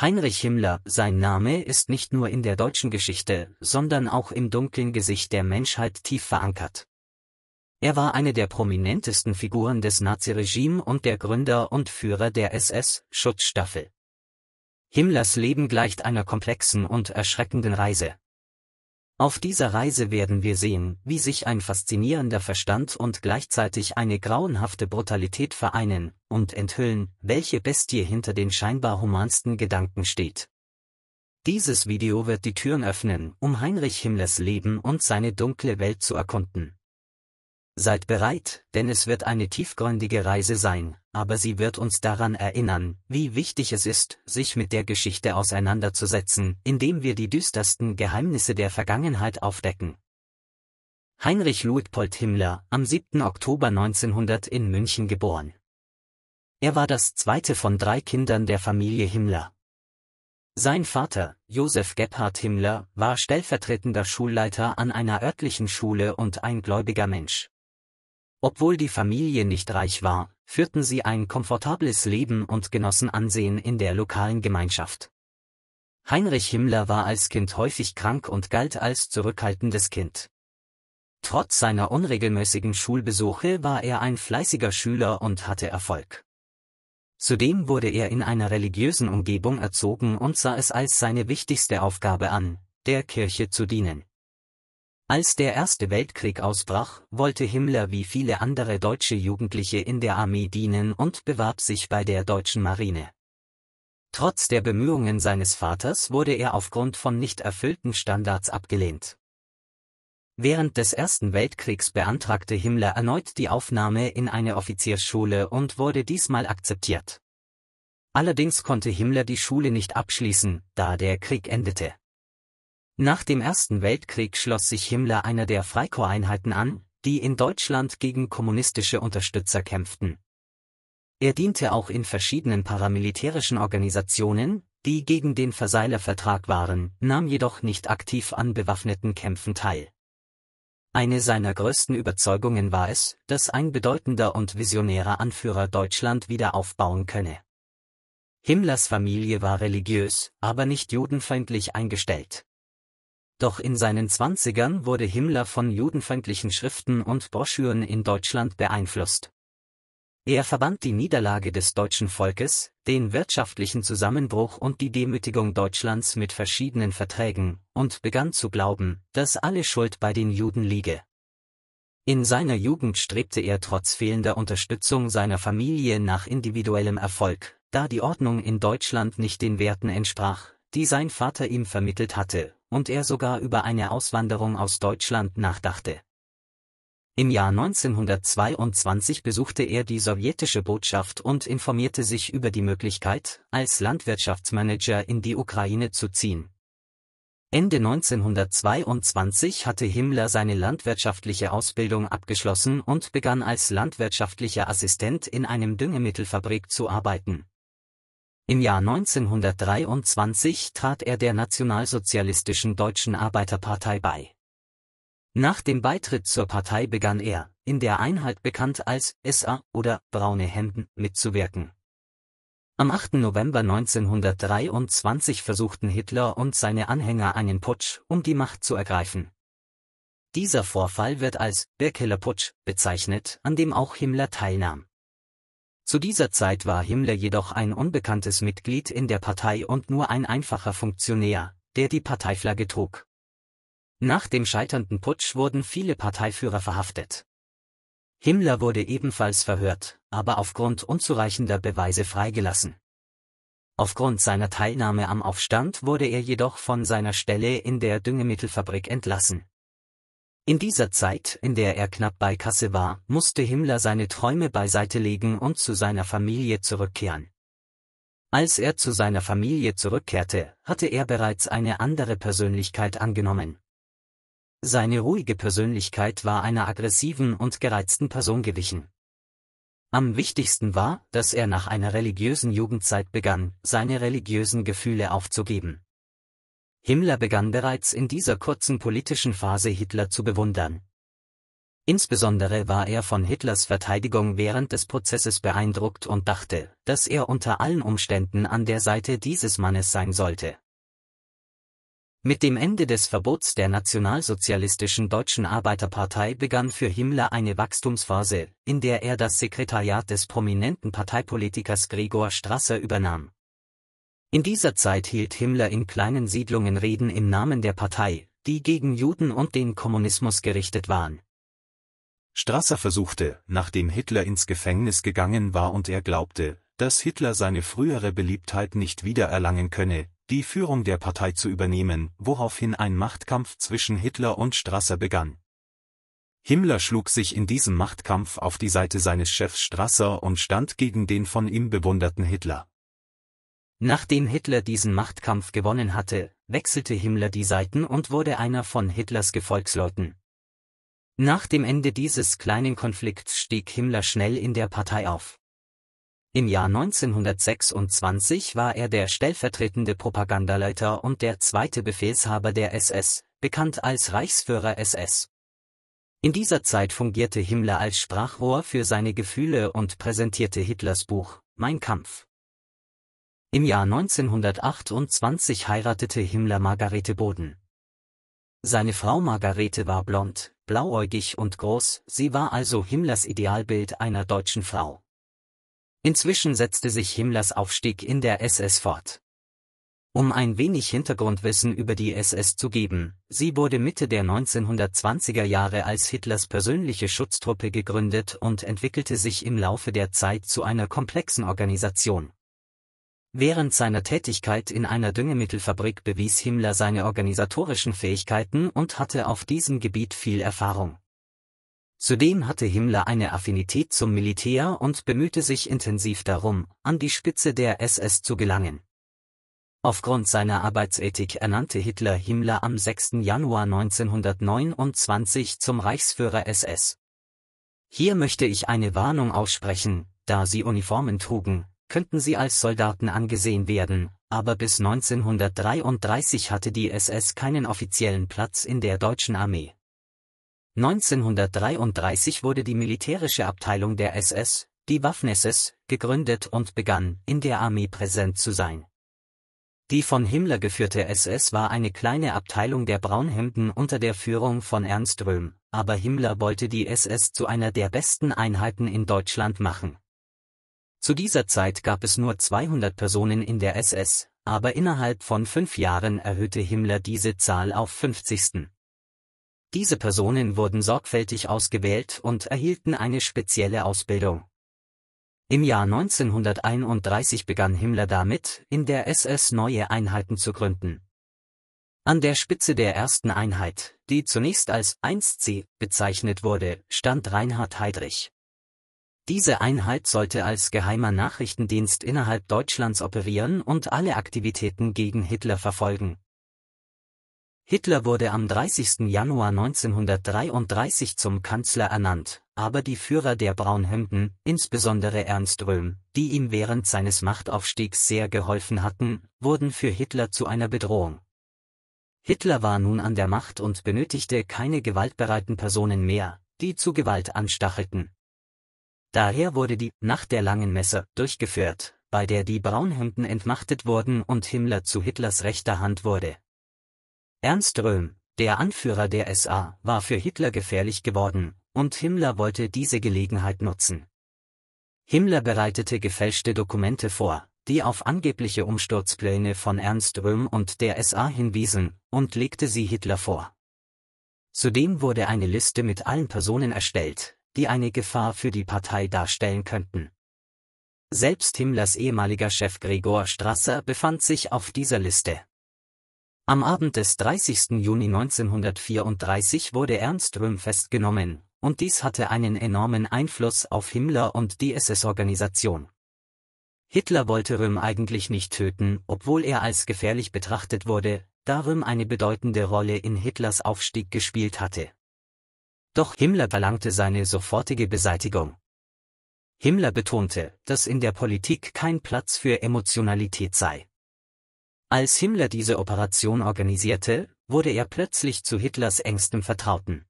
Heinrich Himmler, sein Name ist nicht nur in der deutschen Geschichte, sondern auch im dunklen Gesicht der Menschheit tief verankert. Er war eine der prominentesten Figuren des Naziregime und der Gründer und Führer der SS-Schutzstaffel. Himmlers Leben gleicht einer komplexen und erschreckenden Reise. Auf dieser Reise werden wir sehen, wie sich ein faszinierender Verstand und gleichzeitig eine grauenhafte Brutalität vereinen, und enthüllen, welche Bestie hinter den scheinbar humansten Gedanken steht. Dieses Video wird die Türen öffnen, um Heinrich Himmlers Leben und seine dunkle Welt zu erkunden. Seid bereit, denn es wird eine tiefgründige Reise sein, aber sie wird uns daran erinnern, wie wichtig es ist, sich mit der Geschichte auseinanderzusetzen, indem wir die düstersten Geheimnisse der Vergangenheit aufdecken. Heinrich Luitpold Himmler, am 7. Oktober 1900 in München geboren. Er war das zweite von drei Kindern der Familie Himmler. Sein Vater, Josef Gebhard Himmler, war stellvertretender Schulleiter an einer örtlichen Schule und ein gläubiger Mensch. Obwohl die Familie nicht reich war, führten sie ein komfortables Leben und genossen Ansehen in der lokalen Gemeinschaft. Heinrich Himmler war als Kind häufig krank und galt als zurückhaltendes Kind. Trotz seiner unregelmäßigen Schulbesuche war er ein fleißiger Schüler und hatte Erfolg. Zudem wurde er in einer religiösen Umgebung erzogen und sah es als seine wichtigste Aufgabe an, der Kirche zu dienen. Als der Erste Weltkrieg ausbrach, wollte Himmler wie viele andere deutsche Jugendliche in der Armee dienen und bewarb sich bei der deutschen Marine. Trotz der Bemühungen seines Vaters wurde er aufgrund von nicht erfüllten Standards abgelehnt. Während des Ersten Weltkriegs beantragte Himmler erneut die Aufnahme in eine Offiziersschule und wurde diesmal akzeptiert. Allerdings konnte Himmler die Schule nicht abschließen, da der Krieg endete. Nach dem Ersten Weltkrieg schloss sich Himmler einer der Freikorpseinheiten an, die in Deutschland gegen kommunistische Unterstützer kämpften. Er diente auch in verschiedenen paramilitärischen Organisationen, die gegen den Verseiler Vertrag waren, nahm jedoch nicht aktiv an bewaffneten Kämpfen teil. Eine seiner größten Überzeugungen war es, dass ein bedeutender und visionärer Anführer Deutschland wieder aufbauen könne. Himmlers Familie war religiös, aber nicht judenfeindlich eingestellt. Doch in seinen Zwanzigern wurde Himmler von judenfeindlichen Schriften und Broschüren in Deutschland beeinflusst. Er verband die Niederlage des deutschen Volkes, den wirtschaftlichen Zusammenbruch und die Demütigung Deutschlands mit verschiedenen Verträgen und begann zu glauben, dass alle Schuld bei den Juden liege. In seiner Jugend strebte er trotz fehlender Unterstützung seiner Familie nach individuellem Erfolg, da die Ordnung in Deutschland nicht den Werten entsprach, die sein Vater ihm vermittelt hatte, und er sogar über eine Auswanderung aus Deutschland nachdachte. Im Jahr 1922 besuchte er die sowjetische Botschaft und informierte sich über die Möglichkeit, als Landwirtschaftsmanager in die Ukraine zu ziehen. Ende 1922 hatte Himmler seine landwirtschaftliche Ausbildung abgeschlossen und begann als landwirtschaftlicher Assistent in einem Düngemittelfabrik zu arbeiten. Im Jahr 1923 trat er der Nationalsozialistischen Deutschen Arbeiterpartei bei. Nach dem Beitritt zur Partei begann er, in der Einheit bekannt als SA oder Braune Hemden, mitzuwirken. Am 8. November 1923 versuchten Hitler und seine Anhänger einen Putsch, um die Macht zu ergreifen. Dieser Vorfall wird als Birkeler Putsch bezeichnet, an dem auch Himmler teilnahm. Zu dieser Zeit war Himmler jedoch ein unbekanntes Mitglied in der Partei und nur ein einfacher Funktionär, der die Parteiflagge trug. Nach dem scheiternden Putsch wurden viele Parteiführer verhaftet. Himmler wurde ebenfalls verhört, aber aufgrund unzureichender Beweise freigelassen. Aufgrund seiner Teilnahme am Aufstand wurde er jedoch von seiner Stelle in der Düngemittelfabrik entlassen. In dieser Zeit, in der er knapp bei Kasse war, musste Himmler seine Träume beiseite legen und zu seiner Familie zurückkehren. Als er zu seiner Familie zurückkehrte, hatte er bereits eine andere Persönlichkeit angenommen. Seine ruhige Persönlichkeit war einer aggressiven und gereizten Person gewichen. Am wichtigsten war, dass er nach einer religiösen Jugendzeit begann, seine religiösen Gefühle aufzugeben. Himmler begann bereits in dieser kurzen politischen Phase Hitler zu bewundern. Insbesondere war er von Hitlers Verteidigung während des Prozesses beeindruckt und dachte, dass er unter allen Umständen an der Seite dieses Mannes sein sollte. Mit dem Ende des Verbots der nationalsozialistischen Deutschen Arbeiterpartei begann für Himmler eine Wachstumsphase, in der er das Sekretariat des prominenten Parteipolitikers Gregor Strasser übernahm, in dieser Zeit hielt Himmler in kleinen Siedlungen Reden im Namen der Partei, die gegen Juden und den Kommunismus gerichtet waren. Strasser versuchte, nachdem Hitler ins Gefängnis gegangen war und er glaubte, dass Hitler seine frühere Beliebtheit nicht wiedererlangen könne, die Führung der Partei zu übernehmen, woraufhin ein Machtkampf zwischen Hitler und Strasser begann. Himmler schlug sich in diesem Machtkampf auf die Seite seines Chefs Strasser und stand gegen den von ihm bewunderten Hitler. Nachdem Hitler diesen Machtkampf gewonnen hatte, wechselte Himmler die Seiten und wurde einer von Hitlers Gefolgsleuten. Nach dem Ende dieses kleinen Konflikts stieg Himmler schnell in der Partei auf. Im Jahr 1926 war er der stellvertretende Propagandaleiter und der zweite Befehlshaber der SS, bekannt als Reichsführer SS. In dieser Zeit fungierte Himmler als Sprachrohr für seine Gefühle und präsentierte Hitlers Buch Mein Kampf. Im Jahr 1928 heiratete Himmler Margarete Boden. Seine Frau Margarete war blond, blauäugig und groß, sie war also Himmlers Idealbild einer deutschen Frau. Inzwischen setzte sich Himmlers Aufstieg in der SS fort. Um ein wenig Hintergrundwissen über die SS zu geben, sie wurde Mitte der 1920er Jahre als Hitlers persönliche Schutztruppe gegründet und entwickelte sich im Laufe der Zeit zu einer komplexen Organisation. Während seiner Tätigkeit in einer Düngemittelfabrik bewies Himmler seine organisatorischen Fähigkeiten und hatte auf diesem Gebiet viel Erfahrung. Zudem hatte Himmler eine Affinität zum Militär und bemühte sich intensiv darum, an die Spitze der SS zu gelangen. Aufgrund seiner Arbeitsethik ernannte Hitler Himmler am 6. Januar 1929 zum Reichsführer SS. Hier möchte ich eine Warnung aussprechen, da sie Uniformen trugen, könnten sie als Soldaten angesehen werden, aber bis 1933 hatte die SS keinen offiziellen Platz in der deutschen Armee. 1933 wurde die militärische Abteilung der SS, die Waffen-SS, gegründet und begann, in der Armee präsent zu sein. Die von Himmler geführte SS war eine kleine Abteilung der Braunhemden unter der Führung von Ernst Röhm, aber Himmler wollte die SS zu einer der besten Einheiten in Deutschland machen. Zu dieser Zeit gab es nur 200 Personen in der SS, aber innerhalb von fünf Jahren erhöhte Himmler diese Zahl auf 50. Diese Personen wurden sorgfältig ausgewählt und erhielten eine spezielle Ausbildung. Im Jahr 1931 begann Himmler damit, in der SS neue Einheiten zu gründen. An der Spitze der ersten Einheit, die zunächst als 1C bezeichnet wurde, stand Reinhard Heydrich. Diese Einheit sollte als geheimer Nachrichtendienst innerhalb Deutschlands operieren und alle Aktivitäten gegen Hitler verfolgen. Hitler wurde am 30. Januar 1933 zum Kanzler ernannt, aber die Führer der Braunhemden, insbesondere Ernst Röhm, die ihm während seines Machtaufstiegs sehr geholfen hatten, wurden für Hitler zu einer Bedrohung. Hitler war nun an der Macht und benötigte keine gewaltbereiten Personen mehr, die zu Gewalt anstachelten. Daher wurde die Nacht der langen Messer durchgeführt, bei der die Braunhemden entmachtet wurden und Himmler zu Hitlers rechter Hand wurde. Ernst Röhm, der Anführer der SA, war für Hitler gefährlich geworden, und Himmler wollte diese Gelegenheit nutzen. Himmler bereitete gefälschte Dokumente vor, die auf angebliche Umsturzpläne von Ernst Röhm und der SA hinwiesen, und legte sie Hitler vor. Zudem wurde eine Liste mit allen Personen erstellt, die eine Gefahr für die Partei darstellen könnten. Selbst Himmlers ehemaliger Chef Gregor Strasser befand sich auf dieser Liste. Am Abend des 30. Juni 1934 wurde Ernst Röhm festgenommen, und dies hatte einen enormen Einfluss auf Himmler und die SS-Organisation. Hitler wollte Röhm eigentlich nicht töten, obwohl er als gefährlich betrachtet wurde, da Röhm eine bedeutende Rolle in Hitlers Aufstieg gespielt hatte. Doch Himmler verlangte seine sofortige Beseitigung. Himmler betonte, dass in der Politik kein Platz für Emotionalität sei. Als Himmler diese Operation organisierte, wurde er plötzlich zu Hitlers engstem Vertrauten.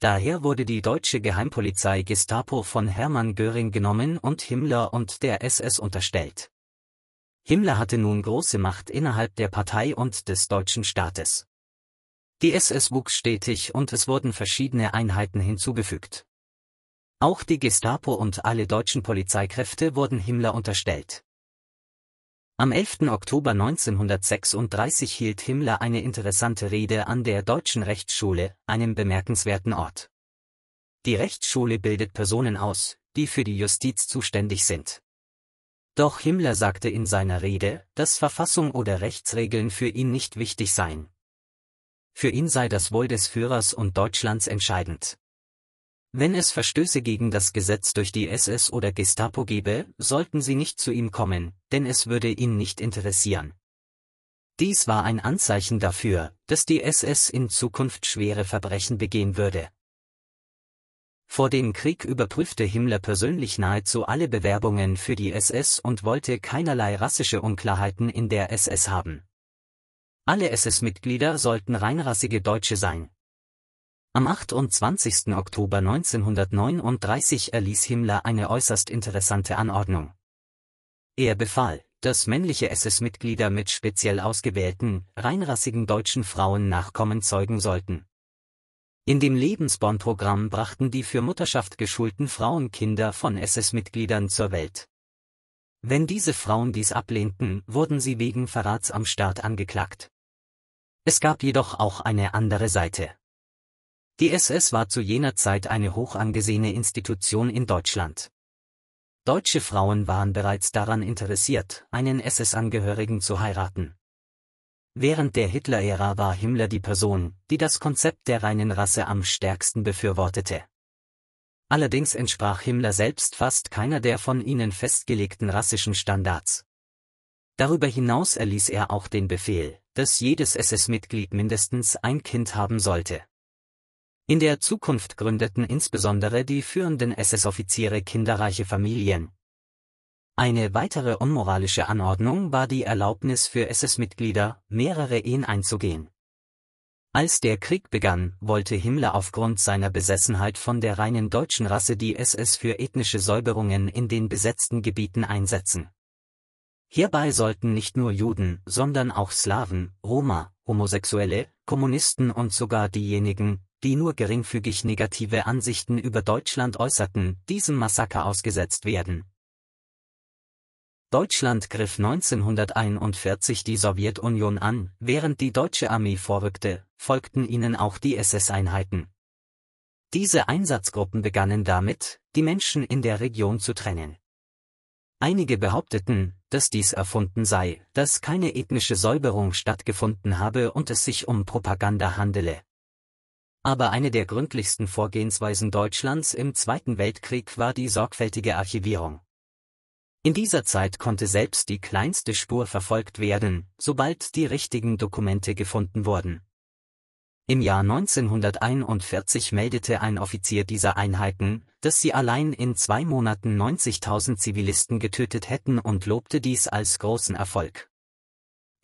Daher wurde die deutsche Geheimpolizei Gestapo von Hermann Göring genommen und Himmler und der SS unterstellt. Himmler hatte nun große Macht innerhalb der Partei und des deutschen Staates. Die SS wuchs stetig und es wurden verschiedene Einheiten hinzugefügt. Auch die Gestapo und alle deutschen Polizeikräfte wurden Himmler unterstellt. Am 11. Oktober 1936 hielt Himmler eine interessante Rede an der Deutschen Rechtsschule, einem bemerkenswerten Ort. Die Rechtsschule bildet Personen aus, die für die Justiz zuständig sind. Doch Himmler sagte in seiner Rede, dass Verfassung oder Rechtsregeln für ihn nicht wichtig seien, für ihn sei das Wohl des Führers und Deutschlands entscheidend. Wenn es Verstöße gegen das Gesetz durch die SS oder Gestapo gäbe, sollten sie nicht zu ihm kommen, denn es würde ihn nicht interessieren. Dies war ein Anzeichen dafür, dass die SS in Zukunft schwere Verbrechen begehen würde. Vor dem Krieg überprüfte Himmler persönlich nahezu alle Bewerbungen für die SS und wollte keinerlei rassische Unklarheiten in der SS haben. Alle SS-Mitglieder sollten reinrassige Deutsche sein. Am 28. Oktober 1939 erließ Himmler eine äußerst interessante Anordnung. Er befahl, dass männliche SS-Mitglieder mit speziell ausgewählten, reinrassigen deutschen Frauen Nachkommen zeugen sollten. In dem Lebensborn-Programm brachten die für Mutterschaft geschulten Frauen Kinder von SS-Mitgliedern zur Welt. Wenn diese Frauen dies ablehnten, wurden sie wegen Verrats am Staat angeklagt. Es gab jedoch auch eine andere Seite. Die SS war zu jener Zeit eine hoch angesehene Institution in Deutschland. Deutsche Frauen waren bereits daran interessiert, einen SS-Angehörigen zu heiraten. Während der Hitler-Ära war Himmler die Person, die das Konzept der reinen Rasse am stärksten befürwortete. Allerdings entsprach Himmler selbst fast keiner der von ihnen festgelegten rassischen Standards. Darüber hinaus erließ er auch den Befehl, dass jedes SS-Mitglied mindestens ein Kind haben sollte. In der Zukunft gründeten insbesondere die führenden SS-Offiziere kinderreiche Familien. Eine weitere unmoralische Anordnung war die Erlaubnis für SS-Mitglieder, mehrere Ehen einzugehen. Als der Krieg begann, wollte Himmler aufgrund seiner Besessenheit von der reinen deutschen Rasse die SS für ethnische Säuberungen in den besetzten Gebieten einsetzen. Hierbei sollten nicht nur Juden, sondern auch Slawen, Roma, Homosexuelle, Kommunisten und sogar diejenigen, die nur geringfügig negative Ansichten über Deutschland äußerten, diesem Massaker ausgesetzt werden. Deutschland griff 1941 die Sowjetunion an, während die deutsche Armee vorrückte, folgten ihnen auch die SS-Einheiten. Diese Einsatzgruppen begannen damit, die Menschen in der Region zu trennen. Einige behaupteten, dass dies erfunden sei, dass keine ethnische Säuberung stattgefunden habe und es sich um Propaganda handele. Aber eine der gründlichsten Vorgehensweisen Deutschlands im Zweiten Weltkrieg war die sorgfältige Archivierung. In dieser Zeit konnte selbst die kleinste Spur verfolgt werden, sobald die richtigen Dokumente gefunden wurden. Im Jahr 1941 meldete ein Offizier dieser Einheiten, dass sie allein in zwei Monaten 90.000 Zivilisten getötet hätten und lobte dies als großen Erfolg.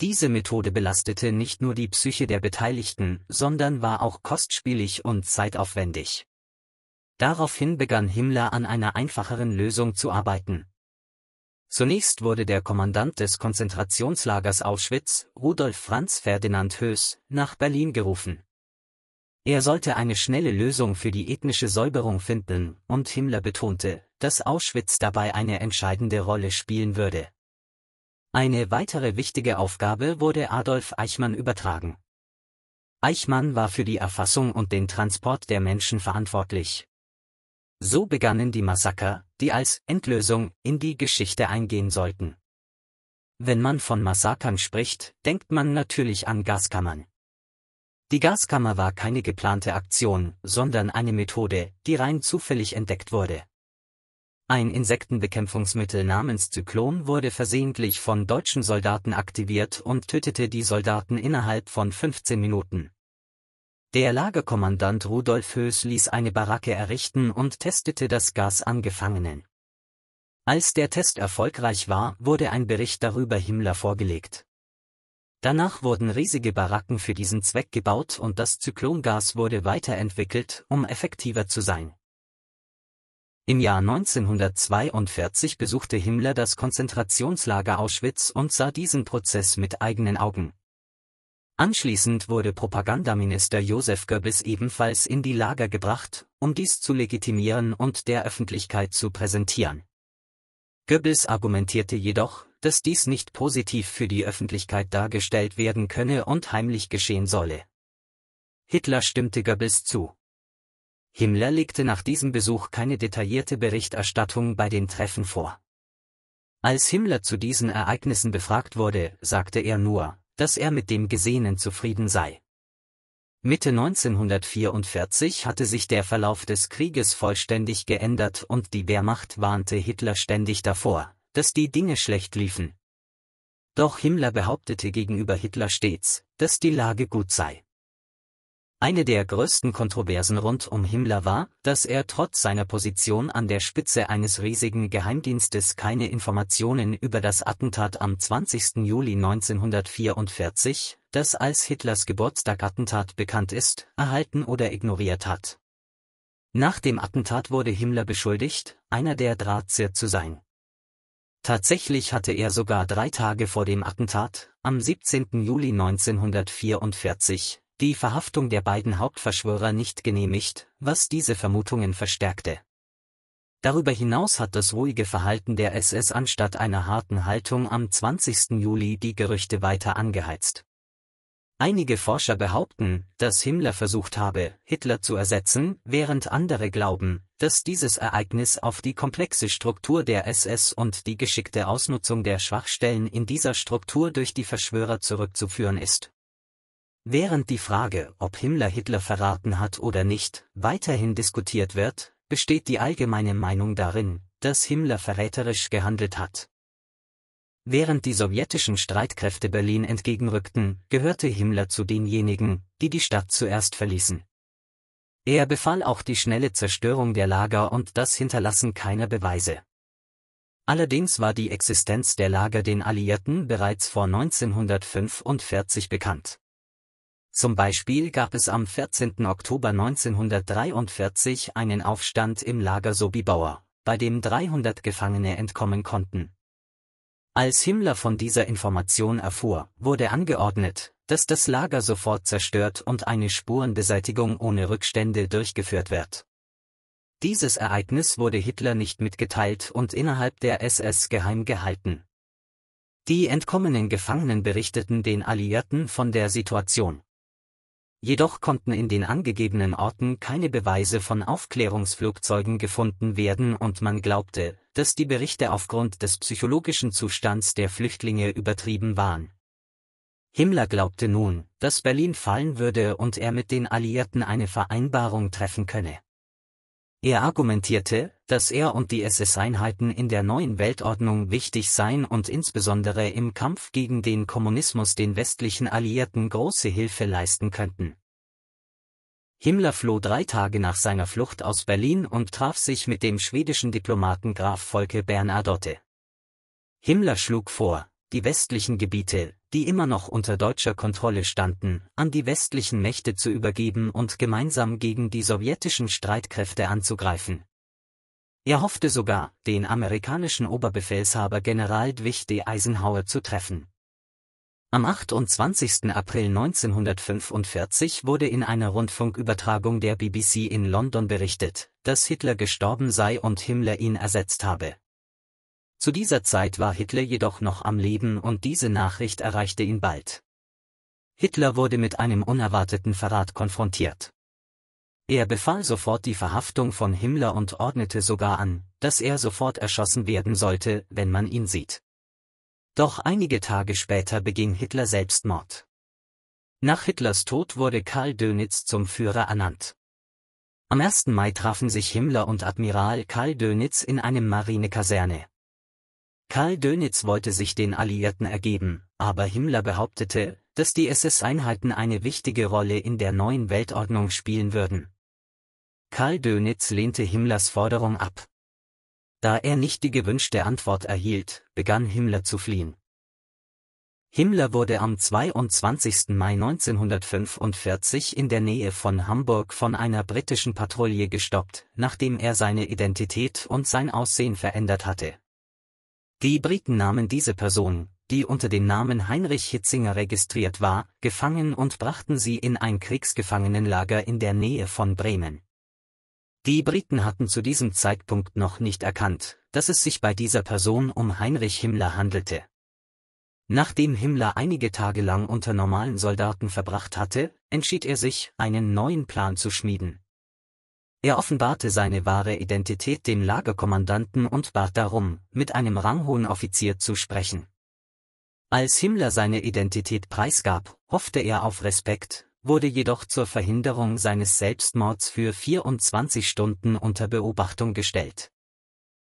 Diese Methode belastete nicht nur die Psyche der Beteiligten, sondern war auch kostspielig und zeitaufwendig. Daraufhin begann Himmler an einer einfacheren Lösung zu arbeiten. Zunächst wurde der Kommandant des Konzentrationslagers Auschwitz, Rudolf Franz Ferdinand Höß, nach Berlin gerufen. Er sollte eine schnelle Lösung für die ethnische Säuberung finden, und Himmler betonte, dass Auschwitz dabei eine entscheidende Rolle spielen würde. Eine weitere wichtige Aufgabe wurde Adolf Eichmann übertragen. Eichmann war für die Erfassung und den Transport der Menschen verantwortlich. So begannen die Massaker, die als Endlösung in die Geschichte eingehen sollten. Wenn man von Massakern spricht, denkt man natürlich an Gaskammern. Die Gaskammer war keine geplante Aktion, sondern eine Methode, die rein zufällig entdeckt wurde. Ein Insektenbekämpfungsmittel namens Zyklon wurde versehentlich von deutschen Soldaten aktiviert und tötete die Soldaten innerhalb von 15 Minuten. Der Lagerkommandant Rudolf Höß ließ eine Baracke errichten und testete das Gas an Gefangenen. Als der Test erfolgreich war, wurde ein Bericht darüber Himmler vorgelegt. Danach wurden riesige Baracken für diesen Zweck gebaut und das Zyklongas wurde weiterentwickelt, um effektiver zu sein. Im Jahr 1942 besuchte Himmler das Konzentrationslager Auschwitz und sah diesen Prozess mit eigenen Augen. Anschließend wurde Propagandaminister Josef Goebbels ebenfalls in die Lager gebracht, um dies zu legitimieren und der Öffentlichkeit zu präsentieren. Goebbels argumentierte jedoch, dass dies nicht positiv für die Öffentlichkeit dargestellt werden könne und heimlich geschehen solle. Hitler stimmte Goebbels zu. Himmler legte nach diesem Besuch keine detaillierte Berichterstattung bei den Treffen vor. Als Himmler zu diesen Ereignissen befragt wurde, sagte er nur, dass er mit dem Gesehenen zufrieden sei. Mitte 1944 hatte sich der Verlauf des Krieges vollständig geändert und die Wehrmacht warnte Hitler ständig davor, dass die Dinge schlecht liefen. Doch Himmler behauptete gegenüber Hitler stets, dass die Lage gut sei. Eine der größten Kontroversen rund um Himmler war, dass er trotz seiner Position an der Spitze eines riesigen Geheimdienstes keine Informationen über das Attentat am 20. Juli 1944, das als Hitlers Geburtstagattentat bekannt ist, erhalten oder ignoriert hat. Nach dem Attentat wurde Himmler beschuldigt, einer der Drahtzieher zu sein. Tatsächlich hatte er sogar drei Tage vor dem Attentat, am 17. Juli 1944, die Verhaftung der beiden Hauptverschwörer nicht genehmigt, was diese Vermutungen verstärkte. Darüber hinaus hat das ruhige Verhalten der SS anstatt einer harten Haltung am 20. Juli die Gerüchte weiter angeheizt. Einige Forscher behaupten, dass Himmler versucht habe, Hitler zu ersetzen, während andere glauben, dass dieses Ereignis auf die komplexe Struktur der SS und die geschickte Ausnutzung der Schwachstellen in dieser Struktur durch die Verschwörer zurückzuführen ist. Während die Frage, ob Himmler Hitler verraten hat oder nicht, weiterhin diskutiert wird, besteht die allgemeine Meinung darin, dass Himmler verräterisch gehandelt hat. Während die sowjetischen Streitkräfte Berlin entgegenrückten, gehörte Himmler zu denjenigen, die die Stadt zuerst verließen. Er befahl auch die schnelle Zerstörung der Lager und das Hinterlassen keiner Beweise. Allerdings war die Existenz der Lager den Alliierten bereits vor 1945 bekannt. Zum Beispiel gab es am 14. Oktober 1943 einen Aufstand im Lager Sobibauer, bei dem 300 Gefangene entkommen konnten. Als Himmler von dieser Information erfuhr, wurde angeordnet, dass das Lager sofort zerstört und eine Spurenbeseitigung ohne Rückstände durchgeführt wird. Dieses Ereignis wurde Hitler nicht mitgeteilt und innerhalb der SS geheim gehalten. Die entkommenen Gefangenen berichteten den Alliierten von der Situation jedoch konnten in den angegebenen Orten keine Beweise von Aufklärungsflugzeugen gefunden werden und man glaubte, dass die Berichte aufgrund des psychologischen Zustands der Flüchtlinge übertrieben waren. Himmler glaubte nun, dass Berlin fallen würde und er mit den Alliierten eine Vereinbarung treffen könne. Er argumentierte, dass er und die SS-Einheiten in der neuen Weltordnung wichtig seien und insbesondere im Kampf gegen den Kommunismus den westlichen Alliierten große Hilfe leisten könnten. Himmler floh drei Tage nach seiner Flucht aus Berlin und traf sich mit dem schwedischen Diplomaten Graf Volke Bernadotte. Himmler schlug vor, die westlichen Gebiete, die immer noch unter deutscher Kontrolle standen, an die westlichen Mächte zu übergeben und gemeinsam gegen die sowjetischen Streitkräfte anzugreifen, er hoffte sogar, den amerikanischen Oberbefehlshaber General Dwight D. Eisenhower zu treffen. Am 28. April 1945 wurde in einer Rundfunkübertragung der BBC in London berichtet, dass Hitler gestorben sei und Himmler ihn ersetzt habe. Zu dieser Zeit war Hitler jedoch noch am Leben und diese Nachricht erreichte ihn bald. Hitler wurde mit einem unerwarteten Verrat konfrontiert. Er befahl sofort die Verhaftung von Himmler und ordnete sogar an, dass er sofort erschossen werden sollte, wenn man ihn sieht. Doch einige Tage später beging Hitler Selbstmord. Nach Hitlers Tod wurde Karl Dönitz zum Führer ernannt. Am 1. Mai trafen sich Himmler und Admiral Karl Dönitz in einem Marinekaserne. Karl Dönitz wollte sich den Alliierten ergeben, aber Himmler behauptete, dass die SS-Einheiten eine wichtige Rolle in der neuen Weltordnung spielen würden. Karl Dönitz lehnte Himmlers Forderung ab. Da er nicht die gewünschte Antwort erhielt, begann Himmler zu fliehen. Himmler wurde am 22. Mai 1945 in der Nähe von Hamburg von einer britischen Patrouille gestoppt, nachdem er seine Identität und sein Aussehen verändert hatte. Die Briten nahmen diese Person, die unter dem Namen Heinrich Hitzinger registriert war, gefangen und brachten sie in ein Kriegsgefangenenlager in der Nähe von Bremen. Die Briten hatten zu diesem Zeitpunkt noch nicht erkannt, dass es sich bei dieser Person um Heinrich Himmler handelte. Nachdem Himmler einige Tage lang unter normalen Soldaten verbracht hatte, entschied er sich, einen neuen Plan zu schmieden. Er offenbarte seine wahre Identität dem Lagerkommandanten und bat darum, mit einem ranghohen Offizier zu sprechen. Als Himmler seine Identität preisgab, hoffte er auf Respekt, wurde jedoch zur Verhinderung seines Selbstmords für 24 Stunden unter Beobachtung gestellt.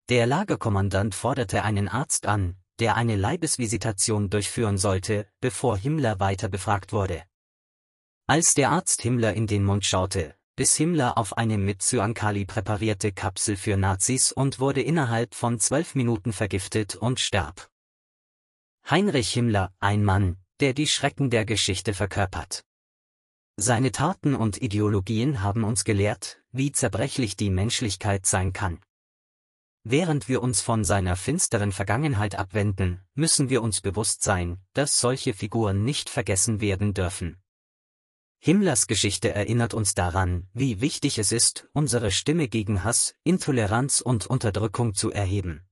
Der Lagerkommandant forderte einen Arzt an, der eine Leibesvisitation durchführen sollte, bevor Himmler weiter befragt wurde. Als der Arzt Himmler in den Mund schaute, bis Himmler auf eine mit Zyankali präparierte Kapsel für Nazis und wurde innerhalb von zwölf Minuten vergiftet und starb. Heinrich Himmler, ein Mann, der die Schrecken der Geschichte verkörpert. Seine Taten und Ideologien haben uns gelehrt, wie zerbrechlich die Menschlichkeit sein kann. Während wir uns von seiner finsteren Vergangenheit abwenden, müssen wir uns bewusst sein, dass solche Figuren nicht vergessen werden dürfen. Himmlers Geschichte erinnert uns daran, wie wichtig es ist, unsere Stimme gegen Hass, Intoleranz und Unterdrückung zu erheben.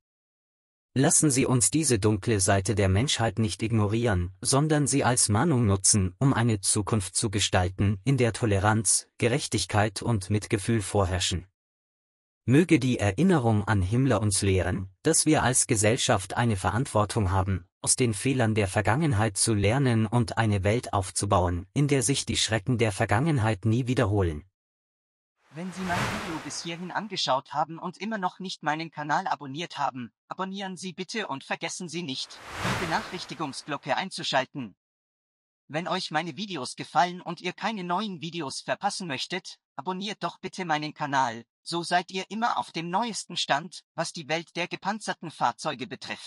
Lassen Sie uns diese dunkle Seite der Menschheit nicht ignorieren, sondern sie als Mahnung nutzen, um eine Zukunft zu gestalten, in der Toleranz, Gerechtigkeit und Mitgefühl vorherrschen. Möge die Erinnerung an Himmler uns lehren, dass wir als Gesellschaft eine Verantwortung haben, aus den Fehlern der Vergangenheit zu lernen und eine Welt aufzubauen, in der sich die Schrecken der Vergangenheit nie wiederholen. Wenn Sie mein Video bis hierhin angeschaut haben und immer noch nicht meinen Kanal abonniert haben, abonnieren Sie bitte und vergessen Sie nicht, die Benachrichtigungsglocke einzuschalten. Wenn euch meine Videos gefallen und ihr keine neuen Videos verpassen möchtet, abonniert doch bitte meinen Kanal, so seid ihr immer auf dem neuesten Stand, was die Welt der gepanzerten Fahrzeuge betrifft.